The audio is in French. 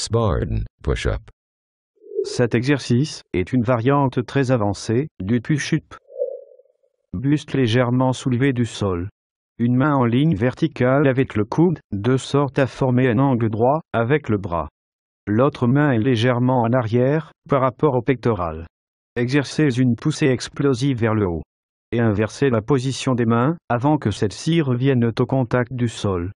Spartan Push-Up. Cet exercice est une variante très avancée du push-up. Buste légèrement soulevé du sol. Une main en ligne verticale avec le coude, de sorte à former un angle droit avec le bras. L'autre main est légèrement en arrière par rapport au pectoral. Exercez une poussée explosive vers le haut. Et inversez la position des mains avant que celles-ci reviennent au contact du sol.